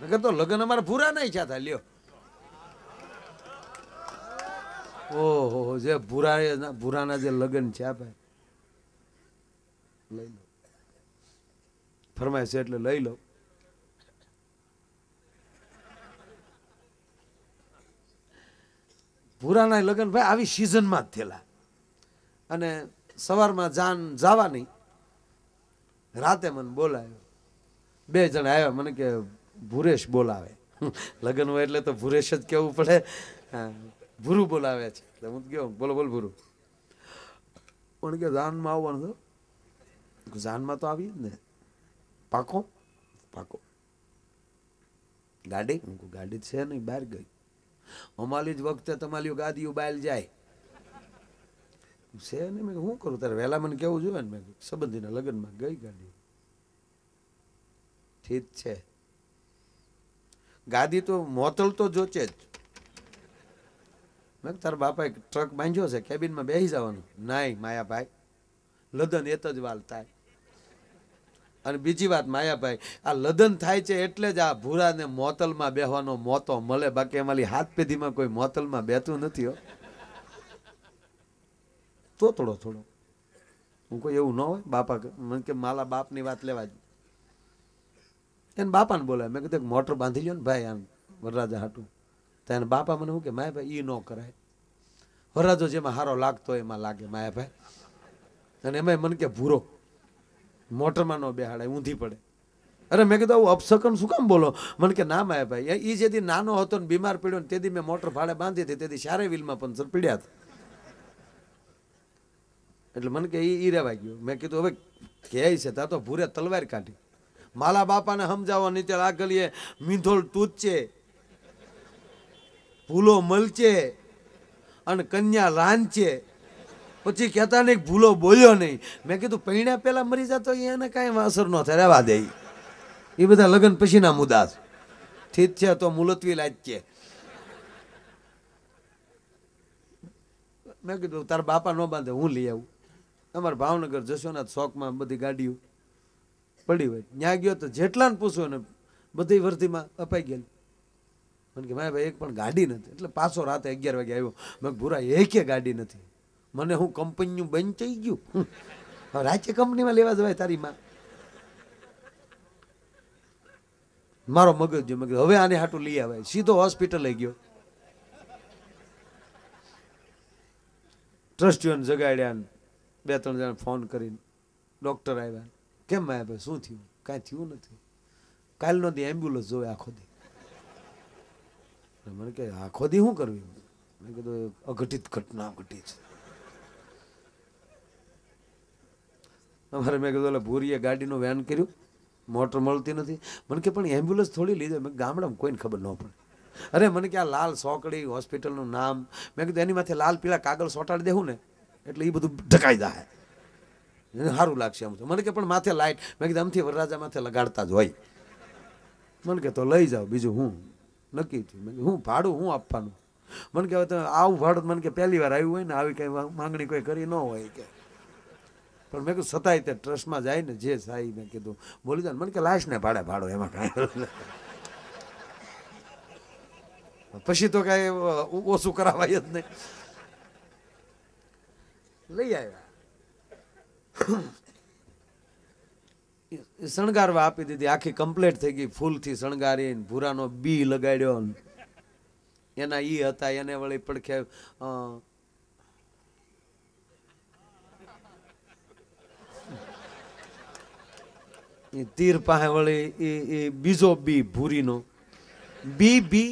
નગર તો લગ્ન અમારે પૂરા નહીં થયા લ્યો ઓહો જે ભૂરા ભૂરાના જે લગ્ન છે આપે લઈ લો ફરમાય છે એટલે લઈ લો ભૂરાના લગ્ન ભાઈ આવી સિઝનમાં જ થયેલા અને સવારમાં જાન જવાની રાતે મને બોલાયો બે જણા આવ્યા મને કે ભુરેશ બોલાવે લગ્ન હોય એટલે તો ભુરેશ જ કહેવું પડે ભૂરું બોલાવે છે એટલે હું કહું બોલો બોલ ભૂરું પણ કે જાનમાં આવવાનું તો જાનમાં તો આવી જ ને પાકો પાકો ગાડી હું ગાડી છે નહીં બહાર ગઈ અમારી જ વખતે તમારી ગાદીઓ બાયલ જાય છે ને મેં શું કરું તારે વહેલા મને કેવું જોઈએ ને મેં સંબંધીના લગ્નમાં ગઈ ગાડી ઠીક છે ગાદી તો મોતલ તો જોચે જ મેં તારા બાપાએ ટ્રક બાંધ્યો છે કેબિનમાં બેસી જવાનું નહીં માયાભાઈ લદન એત જ વાલ થાય અને બીજી વાત માયાભાઈ આ લદન થાય છે એટલે જ આ ભૂરાને મોતલમાં બેહવાનો મોતો મળે બાકી એમાંથી હાથ પેઢીમાં કોઈ મોતલમાં બેતું નથી હો તો થોડો થોડો હું કોઈ એવું ન હોય બાપા મને કે માલા બાપની વાત લેવા જ એને બાપાને બોલાય મેં કીધું મોટર બાંધી લ્યો ને ભાઈ આમ વરરાજા હાટું તો એને બાપા મને શું કે માયા ભાઈ એ ન કરાય વરરાજો જેમાં સારો લાગતો એમાં લાગે માયા ભાઈ અને એમાં મને કે ભૂરો મોટરમાં ન બેહાડાય ઊંધી પડે અરે મેં કીધું આવું અપશકન શું કામ બોલો મને કે ના માયા ભાઈ એ જેથી નાનો હતો ને બીમાર પડ્યો ને તેથી મેં મોટર ભાડે બાંધી હતી તેથી શારે વિલમાં પંચર પીડ્યા હતા એટલે મને કે એ રેવાઈ ગયો મેં કીધું હવે કહે છે તા તો ભૂરે તલવાર કાઢી માલા બાપાને સમજાવો નહીં ત્યારે આ ગલીએ મીંધોળ તૂટશે ભૂલો મલચે અને કન્યા રાંધશે પછી કહેતા નહીં ભૂલો બોલ્યો નહીં મેં કીધું પૈણા પહેલાં મરી જતો એને કાંઈ અસર ન થાય રહેવા દે એ બધા લગ્ન પછીના મુદ્દા ઠીક છે તો મુલતવી લાજ છે મેં કીધું તારા બાપા ન બાંધે હું લઈ આવું અમારા ભાવનગર જશોનાથ શોખમાં બધી ગાડીઓ પડી હોય ત્યાં ગયો તો જેટલાને પૂછો ને બધી વર્ધીમાં અપાઈ ગયેલી મને કે મારા ભાઈ એક પણ ગાડી નથી એટલે પાછો રાતે અગિયાર વાગે આવ્યો મેં ભૂરા એકે ગાડી નથી મને હું કંપનીનું બંધ થઈ ગયું હવે રાજ્ય કંપનીમાં લેવા જવાય તારી માં મારો મગજ જો મગજ હવે આને હાટું લઈ આવે સીધો હોસ્પિટલ લઈ ગયો ટ્રસ્ટીઓને જગાડ્યા બે ત્રણ જણા ફોન કરીને ડૉક્ટર આવ્યા કેમ માયા ભાઈ શું થયું કાંઈ થયું નથી કાલનો દી એમ્બ્યુલન્સ જોવે આખો દી મને કે આખો દી શું કરવી મેં કીધું અઘટિત ઘટના ઘટી છે અમારે મેં કીધું એટલે ભૂરીએ ગાડીનું વેન કર્યું મોટર મળતી નથી મને કે પણ એમ્બ્યુલન્સ થોડી લીધો મેં ગામડામાં કોઈને ખબર ન પડે અરે મને કે આ લાલ સોકડી હોસ્પિટલનું નામ મેં કીધું એની માથે લાલ પીળા કાગળ સોટાડી દેવું ને એટલે એ બધું ઢકાઈ જાય સારું લાગશે આમ મને કે પણ માથે લાઇટ મેં કીધું આમથી વરરાજા માથે લગાડતા જ હોય મને કે તો લઈ જાઓ બીજું હું નક્કી થયું મેં હું ભાડું હું આપવાનું મને કે હવે તો આવું ભાડું મને કે પહેલી વાર આવ્યું હોય ને આવી કંઈ માંગણી કોઈ કરી ન હોય કે પણ મેં કીધું સતાય તે ટ્રસ્ટમાં જાય ને જે થાય મેં કીધું બોલી જાય મને કે ને ભાડે ભાડો એમાં કાંઈ પછી તો કાંઈ ઓછું કરાવાય જ નહીં લઈ આવ્યા શણગારવા આપી દીધી આખી કમ્પ્લીટ થઈ ગઈ ફૂલથી શણગારી ભૂરાનો બી લગાડ્યો એના ઈ હતા એને વળી પડખે તીર પાસે વળી એ બીજો બી ભૂરીનો બી બી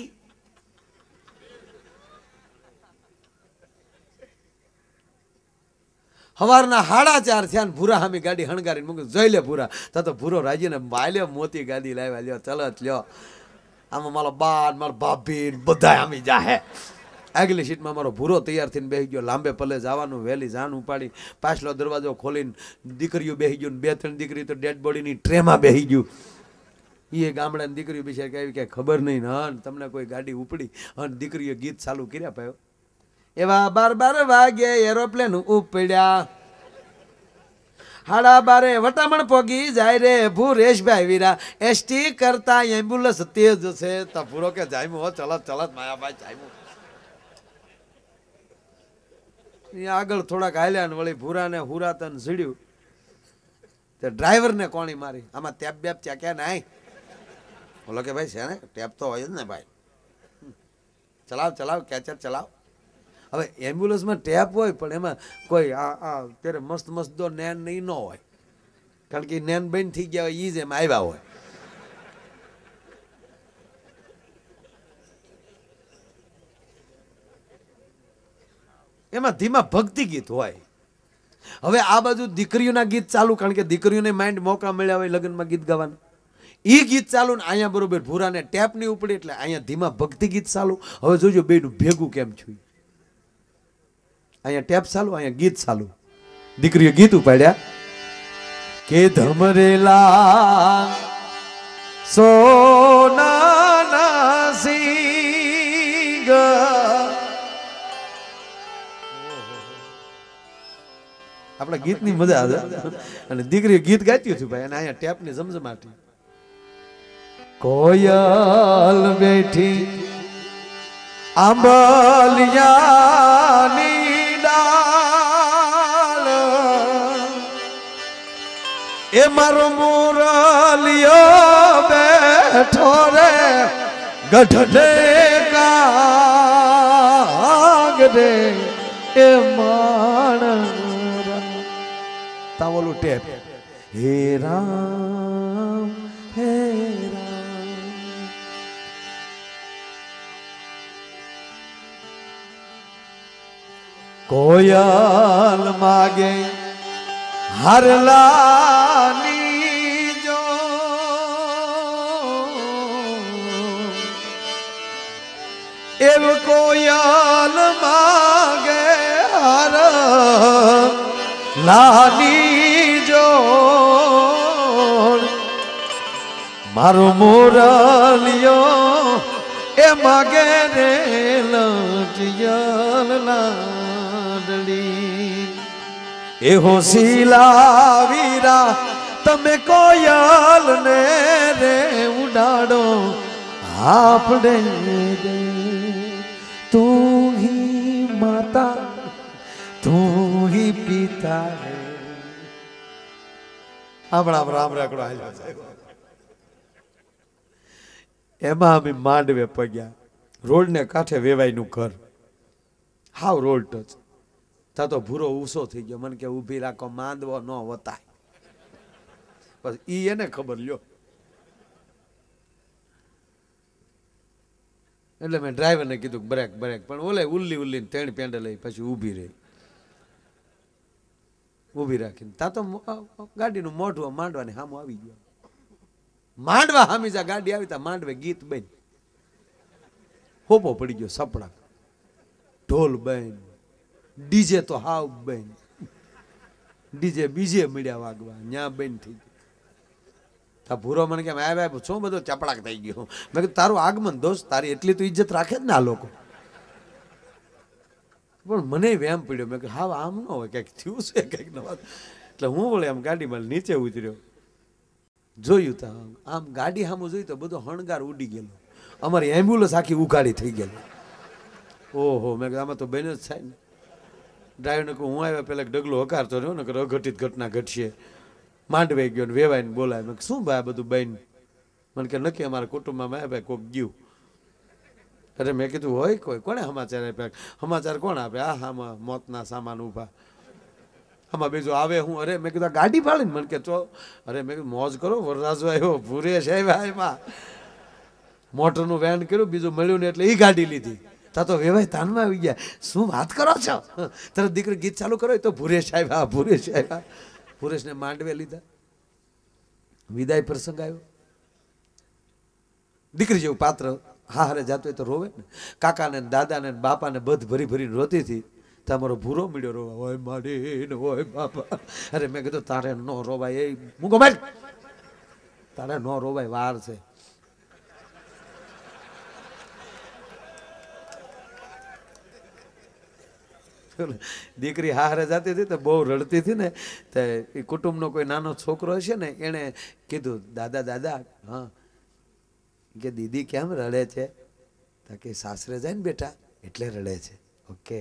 સવારના હાડા ચાર થયા ને ભૂરા હામી ગાડી હણગારી મૂકી જોઈ લે ભૂરા તો તો ભૂરો રાજીને માલ્યો મોતી ગાડી લાવ્યા લ્યો ચલો જ લ્યો આમાં મારો બાન મારો ભાભી બધા આમી જાહે આગલી સીટમાં મારો ભૂરો તૈયાર થઈને બેસી ગયો લાંબે પલે જવાનું વહેલી જાન ઉપાડી પાછલો દરવાજો ખોલીને દીકરીઓ બેસી ગયું બે ત્રણ દીકરી તો ડેડ બોડીની ટ્રેમાં બેસી ગયું એ ગામડાની દીકરીઓ બીજા આવી ક્યાંય ખબર નહીં હન તમને કોઈ ગાડી ઉપડી હન દીકરીએ ગીત ચાલુ કર્યા પાયો એવા બાર બાર વાગે એરોપ્લેન ઉપડ્યા હાડા બારે વટામણ પોગી જાય રે ભૂ ભૂરેશભાઈ વીરા એસટી કરતા એમ્બ્યુલન્સ તેજ છે તો તફુરો કે જાયમું હો ચલત ચલત માયાભાઈ જાયમું આગળ થોડાક હાલ્યા ને વળી ભૂરા ને ભૂરાને હુરાતન ઝીડ્યું તે ને કોણી મારી આમાં ટેપ બેપ ચાક્યા નાય બોલો કે ભાઈ છે ને ટેપ તો હોય જ ને ભાઈ ચલાવ ચલાવ કેચર ચલાવ હવે એમ્બ્યુલન્સમાં ટેપ હોય પણ એમાં કોઈ આ આ અત્યારે મસ્ત મસ્ત દો નેન નહીં ન હોય કારણ કે નેન બેન થઈ ગયા હોય એ જ એમ આવ્યા હોય એમાં ધીમા ભક્તિ ગીત હોય હવે આ બાજુ દીકરીઓના ગીત ચાલુ કારણ કે દીકરીઓને માઇન્ડ મોકા મળ્યા હોય લગ્નમાં ગીત ગાવાના એ ગીત ચાલુ ને અહીંયા બરોબર ભૂરાને ટેપ નહીં ઉપડે એટલે અહીંયા ધીમા ભક્તિ ગીત ચાલુ હવે જોજો બેનું ભેગું કેમ છું અહીંયા ટેપ ચાલુ અહીંયા ગીત ચાલુ દીકરીએ ગીત ઉપાડ્યા કે ધમરેલા સોના સિંગ આપણા ગીતની મજા આવે અને દીકરીએ ગીત ગાત્યું હતું ભાઈ અને અહીંયા ટેપની જમજમાટી કોયલ બેઠી આંબલિયાની એ મારો મુરલિયો બેઠો રે ગઢડે કાગ રે એ માણ તાવલું ટેપ હે રામ હે કોયલ માગે હરલા લીજો એવું કોયલ માગે હર લાલીજો મારું મોરલિયો એ માગે રે લજિયલ ના એહો શીલા વીરા તમે કોયલ ને રે ઉડાડો આપણે તું હી માતા તું હી પિતા હે આપણા રામ રાખડો હાલ એમાં અમે માંડવે પગ્યા રોડને કાંઠે વેવાયનું ઘર હાવ રોડ ટચ તો ભૂરો ઊસો થઈ ગયો મને કે ઊભી રાખો માંદવો ન વતાય બસ ઈ એને ખબર લ્યો એટલે મેં ડ્રાઈવરને કીધું બ્રેક બ્રેક પણ ઓલે ઉલ્લી ઉલ્લીને તેણ પેંડે લઈ પછી ઊભી રહી ઊભી રાખીને તા તો ગાડીનું મોઢું ને સામું આવી ગયો માંડવા હામીજા ગાડી આવી ત્યાં માંડવે ગીત બન હોપો પડી ગયો સપડા ઢોલ બન ડીજે તો હાવ બેન ડીજે બીજે મળ્યા વાગવા ન્યા બેન થઈ ગઈ તા ભૂરો મને કેમ આવ્યા શું બધો ચપડાક થઈ ગયો મેં કીધું તારું આગમન દોસ્ત તારી એટલી તો ઇજ્જત રાખે જ ને આ લોકો પણ મને વેમ પડ્યો મેં હા આમ ન હોય કંઈક થયું છે કંઈક નવા એટલે હું વળે આમ ગાડીમાં નીચે ઉતર્યો જોયું તા આમ ગાડી સામે જોયું તો બધો હણગાર ઉડી ગયેલો અમારી એમ્બ્યુલન્સ આખી ઉઘાડી થઈ ગયેલી ઓહો મેં આમાં તો બેન જ થાય ને ડ્રાઈવરને કહું હું આવ્યા પહેલાં ડગલો હકારતો રહ્યો ને અઘટિત ઘટના ઘટશે માંડવાઈ ગયો ને વેવાઈને બોલાય મેં શું ભાઈ બધું બહેન મને કે નક્કી અમારા કુટુંબમાં માયા ભાઈ કોક ગયું અરે મેં કીધું હોય કોઈ કોને સમાચાર આપ્યા સમાચાર કોણ આપે આ હામાં મોતના સામાન ઊભા આમાં બીજું આવે હું અરે મેં કીધું ગાડી પાડીને મને કે ચો અરે મેં કીધું મોજ કરો વરરાજો આવ્યો ભૂરેશ ભાઈ એમાં મોટરનું વેન કર્યું બીજું મળ્યું ને એટલે એ ગાડી લીધી તા તો વેવાય તાનમાં આવી ગયા શું વાત કરો છો તરત દીકરી ગીત ચાલુ કરો તો ભુરેશ આવ્યા ભુરેશ આવ્યા ભુરેશને માંડવે લીધા વિદાય પ્રસંગ આવ્યો દીકરી જેવું પાત્ર હા હારે જાતો હોય તો રોવે ને કાકાને દાદાને બાપાને બધ ભરી ભરીને રોતી હતી તમારો ભૂરો મળ્યો રોવા હોય માડીને હોય બાપા અરે મેં કીધું તારે ન રોવાય એ મૂકો મારી તારે ન રોવાય વાર છે દીકરી હારે જતી હતી તો બહુ રડતી હતી ને તો એ કુટુંબનો કોઈ નાનો છોકરો હશે ને એણે કીધું દાદા દાદા હા કે દીદી કેમ રડે છે તો કે સાસરે જાય ને બેટા એટલે રડે છે ઓકે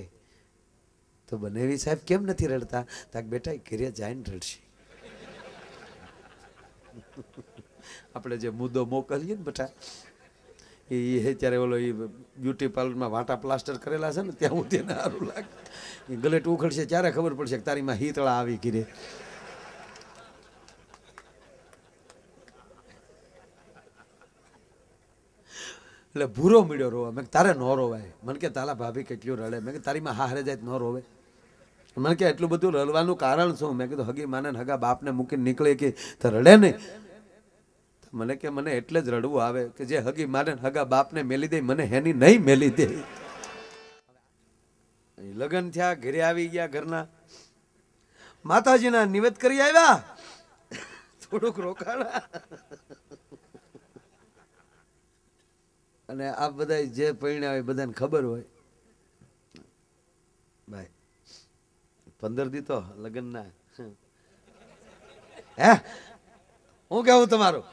તો બનેવી સાહેબ કેમ નથી રડતા તાક બેટા ઘેરે જાય ને રડશે આપણે જે મુદ્દો મોકલીએ ને બેટા એ અત્યારે ઓલો એ બ્યુટી પાર્લરમાં વાંટા પ્લાસ્ટર કરેલા છે ને ત્યાં હું તેને સારું લાગે એ ગલેટ ઉખડશે ત્યારે ખબર પડશે કે તારીમાં હીતળા આવી ઘીરે એટલે ભૂરો મળ્યો રોવા મેં તારે ન રોવાય મને કે તારા ભાભી કેટલું રડે મેં કે તારીમાં હારે જાય ન રોવે મને કે એટલું બધું રડવાનું કારણ શું મેં કીધું હગી માને હગા બાપને મૂકીને નીકળે કે તો રડે નહીં મને કે મને એટલે જ રડવું આવે કે જે હગી મારે હગા બાપને મેલી દે મને હેની નહીં મેલી દે લગ્ન થયા ઘરે આવી ગયા ઘરના માતાજીના નિવેદ કરી આવ્યા થોડુંક રોકાણા અને આ બધા જે પરિણામ હોય બધાને ખબર હોય ભાઈ પંદર દી તો લગ્નના હે હું કેવું તમારું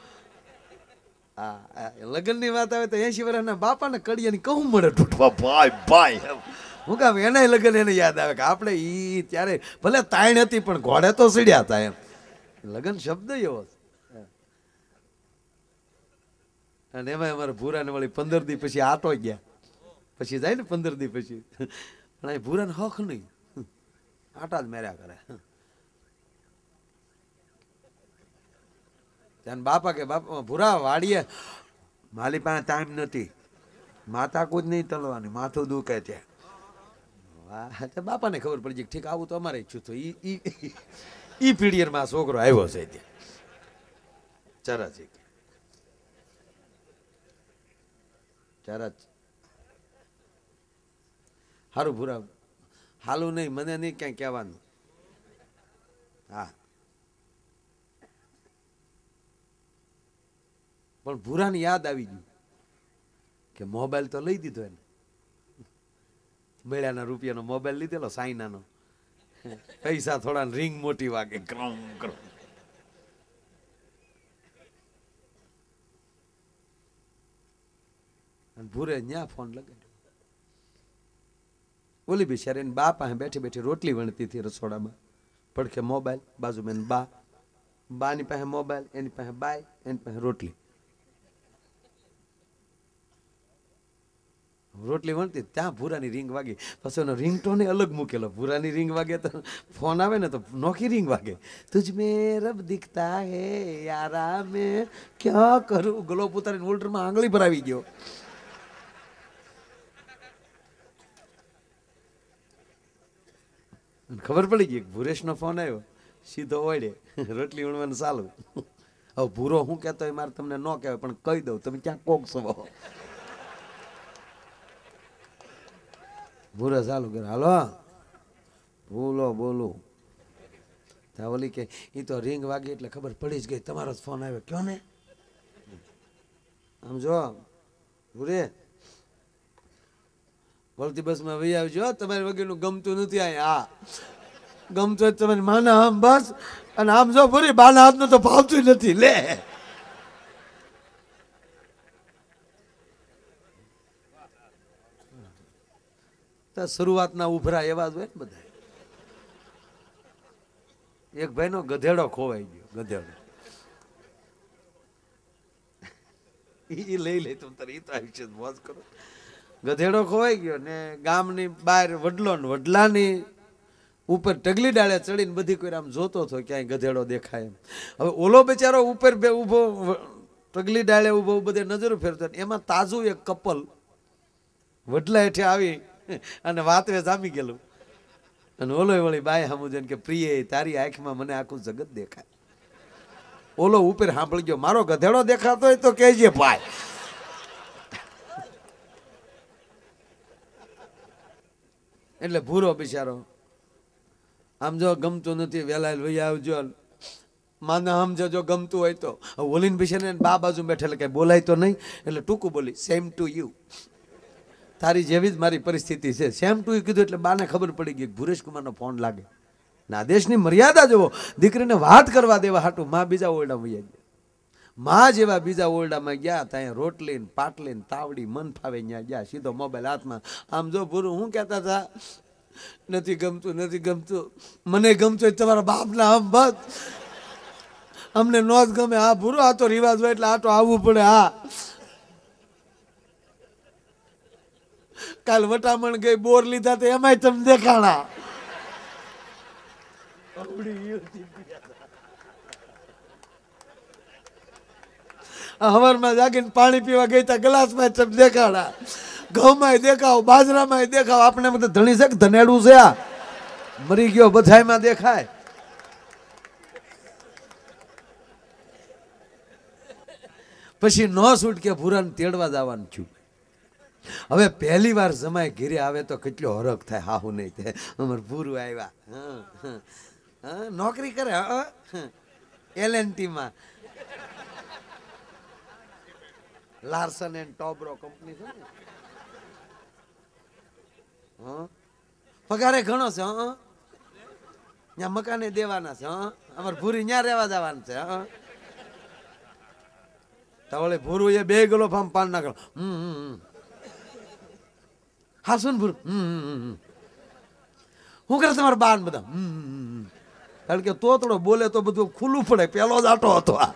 લગ્નની વાત આવે તો એસી વર્ષના બાપાને કડિયાની કહું મળે તૂટવા ભાઈ ભાઈ હું કામ એને લગ્ન એને યાદ આવે કે આપણે એ ત્યારે ભલે તાણ હતી પણ ઘોડે તો સીડ્યા હતા એમ લગ્ન શબ્દ એવો અને એમાં અમારે ભૂરાને વળી પંદર દી પછી આટો ગયા પછી જાય ને પંદર દી પછી પણ એ ભૂરાને હખ નહીં આટા જ મેર્યા કરે ત્યાં બાપા કે બાપા ભૂરા વાડીએ માલી પાસે ટાઈમ નથી માતા કુદ નહીં તલવાની માથું દુખે છે વાહ બાપાને ખબર પડી છે ઠીક આવું તો અમારે ઈચ્છું તો ઈ ઈ પીડીયરમાં છોકરો આવ્યો છે ત્યાં ચરજ ચરજ હારું ભૂરા હાલું નહીં મને નહીં ક્યાંય કહેવાનું હા પણ ભૂરાને યાદ આવી ગયું કે મોબાઈલ તો લઈ દીધો એને મેળાના રૂપિયાનો મોબાઈલ લીધેલો સાઈનાનો પૈસા થોડા રિંગ મોટી વાગે ક્રમ ક્રમ ભૂરે ન્યા ફોન લગાડ્યો ઓલી બિચારી એની બા પાસે બેઠી બેઠી રોટલી વણતી હતી રસોડામાં પડખે મોબાઈલ બાજુમાં મેં બા બાની પાસે મોબાઈલ એની પાસે બાય એની પાસે રોટલી રોટલી વણતી ત્યાં ભૂરાની રિંગ વાગી પછી એનો રિંગટોને અલગ મૂકેલો ભૂરાની રિંગ વાગે તો ફોન આવે ને તો નોખી રિંગ વાગે તુજ મે રબ દિખતા હે યારા મે ક્યાં કરું ગલો પોતાની વોલ્ટરમાં આંગળી ભરાવી ગયો ખબર પડી ગઈ ભુરેશનો ફોન આવ્યો સીધો ઓળે રોટલી ઉણવાનું ચાલુ હવે ભૂરો હું કહેતો હોય મારે તમને ન કહેવાય પણ કહી દઉં તમે ક્યાં કોક છો ભૂરો ચાલુ કર્યો હાલો ભૂલો બોલો ત્યાં ઓલી કે એ તો રિંગ વાગી એટલે ખબર પડી જ ગઈ તમારો જ ફોન આવ્યો કયો ને આમ જો ભૂરે વળતી બસમાં વહી આવજો તમારી વગેરેનું ગમતું નથી અહીંયા આ ગમતું તમારી માના આમ બસ અને આમ જો ભૂરી બાના હાથનું તો ભાવતું નથી લે તો શરૂઆતના ઉભરા એવા જ હોય ને બધા એક ભાઈનો ગધેડો ખોવાઈ ગયો ગધેડો એ લઈ લે તું તારે એ તો છે મોજ કરો ગધેડો ખોવાઈ ગયો ને ગામની બહાર વડલો ને વડલાની ઉપર ટગલી ડાળે ચડીને બધી કોઈ આમ જોતો હતો ક્યાંય ગધેડો દેખાય એમ હવે ઓલો બિચારો ઉપર બે ઊભો ટગલી ડાળે ઊભો બધે નજર ફેરતો એમાં તાજું એક કપલ વડલા હેઠે આવી અને વાતવે જામી ગયેલું અને ઓલો વળી બાય સામુ કે પ્રિય તારી આંખમાં મને આખું જગત દેખાય ઓલો ઉપર સાંભળી ગયો મારો ગધેડો દેખાતો હોય તો કહેજે ભાઈ એટલે ભૂરો બિચારો આમ જો ગમતું નથી વહેલા લઈ આવજો માને આમ જો ગમતું હોય તો ઓલીન બિચારીને બા બાજુ બેઠેલા કઈ બોલાય તો નહીં એટલે ટૂંકું બોલી સેમ ટુ યુ તારી જેવી જ મારી પરિસ્થિતિ છે સેમ ટુ કીધું એટલે બાને ખબર પડી ગઈ ભુરેશ કુમારનો ફોન લાગે ના દેશની મર્યાદા જુઓ દીકરીને વાત કરવા દેવા હાટું મા બીજા ઓરડા વૈયા ગયા મા જેવા બીજા ઓરડામાં ગયા ત્યાં રોટલી ને પાટલી તાવડી મન ફાવે ત્યાં ગયા સીધો મોબાઈલ હાથમાં આમ જો ભૂરું હું કહેતા હતા નથી ગમતું નથી ગમતું મને ગમતું તમારા બાપના આમ બસ અમને ન જ ગમે આ ભૂરો આ તો રિવાજ હોય એટલે આ તો આવવું પડે હા કાલ વટામણ ગઈ બોર લીધા તો એમાંય તમે દેખાણા હવરમાં જાગીને પાણી પીવા ગઈ તા ગ્લાસમાં તમ દેખાડા ઘઉંમાં દેખાવ બાજરામાં દેખાવ આપણે બધા ધણી છે ધનેડું છે આ મરી ગયો બધાયમાં દેખાય પછી ન સૂટ કે ભૂરાને તેડવા જવાનું છું હવે પહેલી વાર સમય ઘેરે આવે તો કેટલો હરખ થાય હાહુ નહીં થાય અમારે ભૂરું આવ્યા નોકરી કરે એલ એન ટીમાં લાર્સન એન્ડ ટોબરો કંપની છે ને પગારે ઘણો છે ત્યાં મકાને દેવાના છે અમારે ભૂરી ત્યાં રહેવા દેવાનું છે હા તો ભૂરું એ બે ગલો ફામ પાન ના કરો હમ હમ હાસનપુર hmm, hmm, hmm, હું કરે તમારે બાન બધા કારણ કે તોતડો બોલે તો બધું ખુલ્લું પડે પેલો જ આટો હતો આ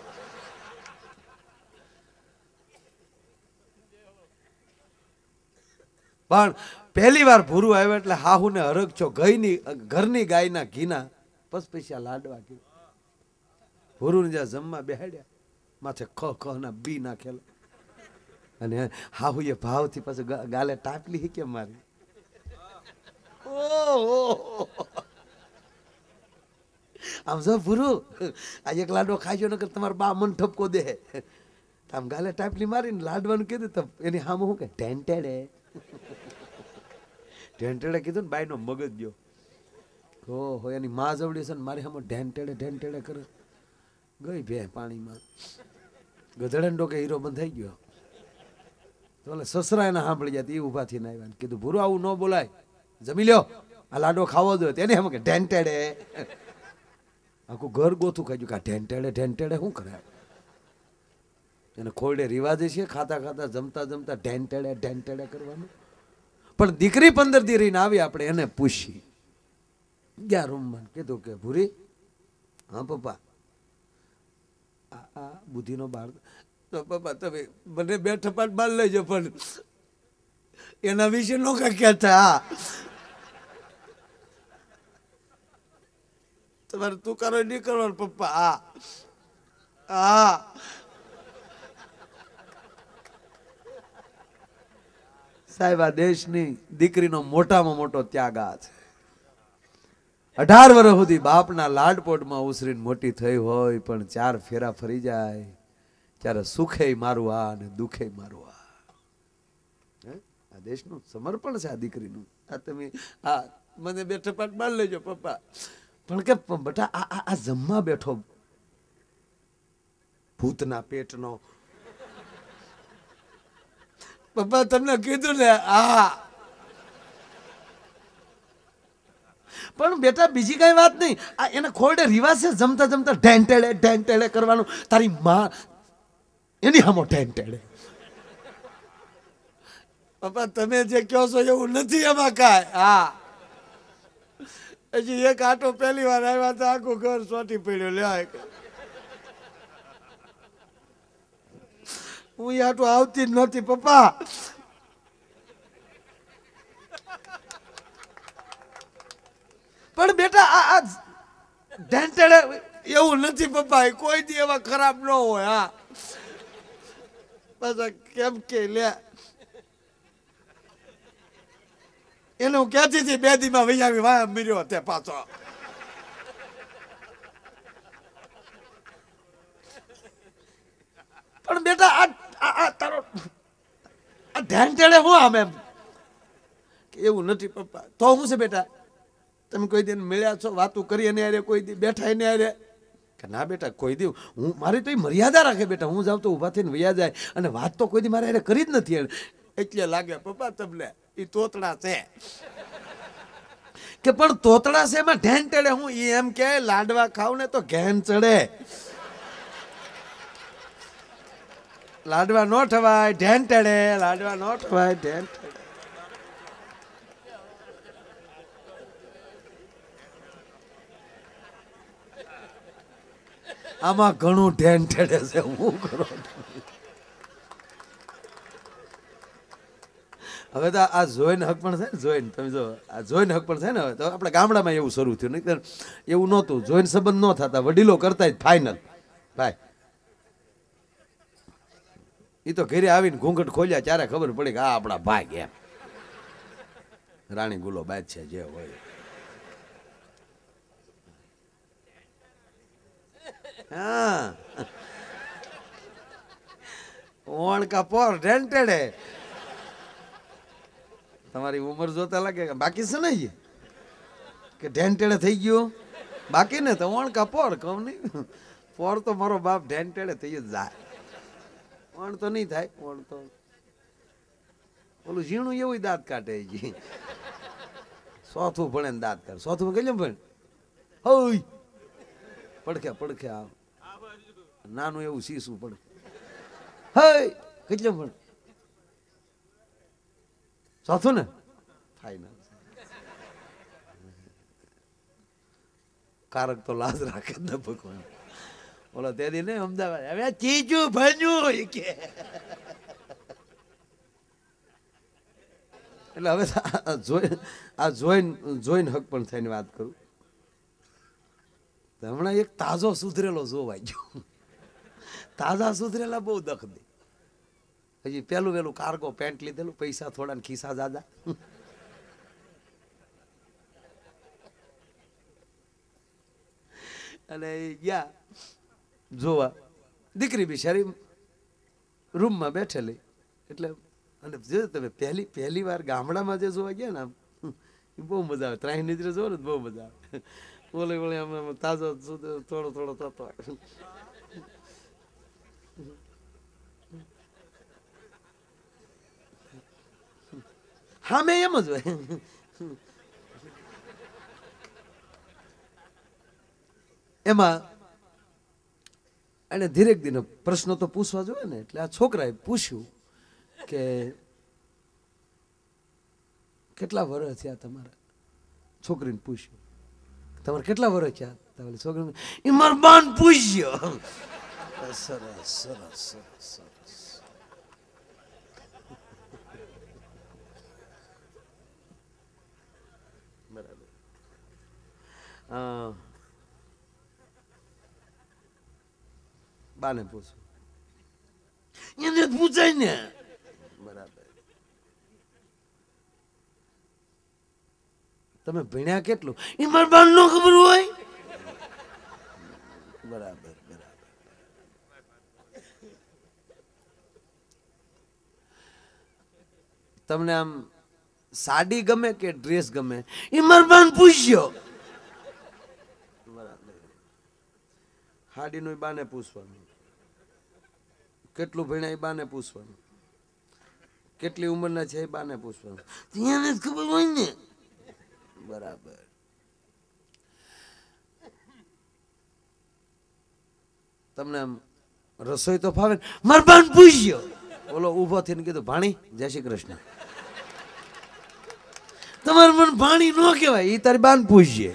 પણ પહેલી વાર ભૂરું આવ્યો એટલે હાહુને હરગછો ગઈની ઘરની ગાયના ઘીના પસ પૈસા લાડવા કીધું ને જ્યાં જમવા બેહાડ્યા માથે ખ ખ ના બી નાખેલા અને હા એ ભાવથી પાછું ગાલે ટાપલી હી કેમ મારી ઓહો આમ જો ભૂરું આ એક લાડો ખાજો નકર તમારો બા મન ઠપકો દે આમ ગાલે ટાપલી મારીને લાડવાનું કીધું તો એની હામ હું કે ટેન્ટેડે ઢેંટેડે કીધું ને બાઈનો મગજ ગયો હો હો એની મા જવડી છે ને મારી હામો ઢેંટેડે ઢેંટેડે કરે ગઈ ભે પાણીમાં ગધડે ડોકે હીરો બંધાઈ ગયો એટલે સસરા એના સાંભળી જાય એ ઊભા થઈને આવ્યા કીધું ભૂરો આવું ન બોલાય જમી લ્યો આ લાડો ખાવો દો તેને એમ કે ઢેંટેડે આખું ઘર ગોથું કહી કે ઢેંટેડે ઢેંટેડે શું કરે એને ખોરડે રિવાજે છે ખાતા ખાતા જમતા જમતા ઢેંટેડે ઢેંટેડે કરવાનું પણ દીકરી પંદર દી રહીને આવી આપણે એને પૂછી ગયા રૂમમાં કીધું કે ભૂરી હા પપ્પા આ બુદ્ધિનો બાળ તો પપ્પા તમે મને બે ઠપાટ બાર લેજો પણ એના વિશે નો કાંઈ કહેતા તમારે તું કરો નહીં કરવાનું પપ્પા હા હા સાહેબ આ દેશની દીકરીનો મોટામાં મોટો ત્યાગ આ છે અઢાર વર્ષ સુધી બાપના લાડપોટમાં ઉછરીને મોટી થઈ હોય પણ ચાર ફેરા ફરી જાય ત્યારે સુખે મારું આ અને દુઃખે મારું આ આ દેશનું સમર્પણ છે આ દીકરીનું આ તમે આ મને બે ટપાટ બાર લેજો પપ્પા પણ કે બટા આ આ જમવા બેઠો ભૂતના પેટનો પપ્પા તમને કીધું ને આ પણ બેટા બીજી કઈ વાત નહીં આ એને ખોરડે રિવાજ છે જમતા જમતા ઢેંટેડે ઢેંટેડે કરવાનું તારી માં એની હામો ટાઈમ ટેડે પપ્પા તમે જે કહો છો એવું નથી એમાં કાંઈ હા હજી એક આટો પહેલી વાર આવ્યા તો આખું ઘર સોટી પડ્યો લે હું આટો આવતી જ નથી પપ્પા પણ બેટા આ ઢેંટેડે એવું નથી પપ્પા કોઈ દી એવા ખરાબ ન હોય હા પાછા કેમ કે લે એને હું કહેતી હતી બે દીમાં વૈયાવી વાયા મીર્યો તે પાછો પણ બેટા આ આ તારો આ ધ્યાન તેડે હું આમ એમ એવું નથી પપ્પા તો હું છે બેટા તમે કોઈ દિન મળ્યા છો વાતું કરી એને અરે કોઈ દી બેઠા એને અરે કે ના બેટા કોઈ દી હું મારી તો મર્યાદા રાખે બેટા હું જાઉં તો ઊભા થઈને વયા જાય અને વાત તો કોઈ દી મારે એને કરી જ નથી એટલે લાગે પપ્પા તમને એ તોતડા છે કે પણ તોતડા છે એમાં ઢેન ચડે હું એ એમ કે લાડવા ખાવ ને તો ઘેન ચડે લાડવા નો ઠવાય ઢેન ટેડે લાડવા નો ઠવાય ઢેન ટેડે આમાં ઘણું ઢેન ઠેડે છે હું કરો હવે તો આ જોઈન હક પણ છે ને જોઈન તમે જો આ જોઈન હક પણ છે ને હવે તો આપણે ગામડામાં એવું શરૂ થયું નહીં એવું નહોતું જોઈન સંબંધ ન થતા વડીલો કરતા જ ફાઇનલ ભાઈ એ તો ઘરે આવીને ઘૂંઘટ ખોલ્યા ત્યારે ખબર પડી કે આ આપણા ભાઈ એમ રાણી ગુલો બાદ છે જે હોય હા ઓણ કપોર રેન્ટેડ હે તમારી ઉંમર જોતા લાગે બાકી શું ને કે ઢેન્ટેડે થઈ ગયો બાકી ને તો ઓણ કપોર કહું નહીં પોર તો મારો બાપ ઢેન્ટેડે થઈ ગયો જાય ઓણ તો નહીં થાય ઓણ તો ઓલું ઝીણું એવું દાંત કાઢે જી સોથું ભણે દાંત કાઢે સોથું કહી લે ભણ હોય પડખ્યા પડખ્યા નાનું એવું શીશું પડે હય કેટલું પણ સાચું ને થાય ના કારક તો લાજ રાખે ને ભગવાન ઓલો તેદી ને અમદાવાદ હવે ચીજું ભણ્યું કે એટલે હવે આ જોઈન જોઈન હક પણ થઈને વાત કરું હમણાં એક તાજો સુધરેલો જોવાઈ ગયો તાજા સુધરેલા બહુ દખ દે હજી પેલું પેલું કાર્ગો પેન્ટ લીધેલું પૈસા થોડા ને ખિસ્સા દાદા અને ગયા જોવા દીકરી બિચારી રૂમમાં બેઠેલી એટલે અને જો તમે પહેલી પહેલી વાર ગામડામાં જે જોવા ગયા ને બહુ મજા આવે ત્રાહી નીચરે જોવો ને બહુ મજા આવે ઓલે ઓલે આમ તાજો થોડો થોડો થતો હા મેં એમ જ હોય એમાં એને ધીરેક દિને પ્રશ્નો તો પૂછવા જોઈએ ને એટલે આ છોકરાએ પૂછ્યું કે કેટલા વર્ષ થયા તમારા છોકરીને પૂછ્યું તમારે કેટલા વર્ષ થયા તમારી છોકરીને એ મારું બાન પૂછ્યો સરસ સરસ સરસ સરસ બાને પૂછો એને પૂછાય ને બરાબર તમે ભણ્યા કેટલું એ મારા બાન નો ખબર હોય બરાબર બરાબર તમને આમ સાડી ગમે કે ડ્રેસ ગમે એ મારા બાન પૂછ્યો હાડીનું એ બાને પૂછવાનું કેટલું ભણ્યા એ બાને પૂછવાનું કેટલી ઉંમરના છે એ બાને પૂછવાનું ત્યાં ખબર હોય ને બરાબર તમને રસોઈ તો ફાવે માર બાન પૂછ્યો ઓલો ઊભો થઈને કીધું ભાણી જય શ્રી કૃષ્ણ તમારું મન ભાણી ન કહેવાય એ તારી બાન પૂછીએ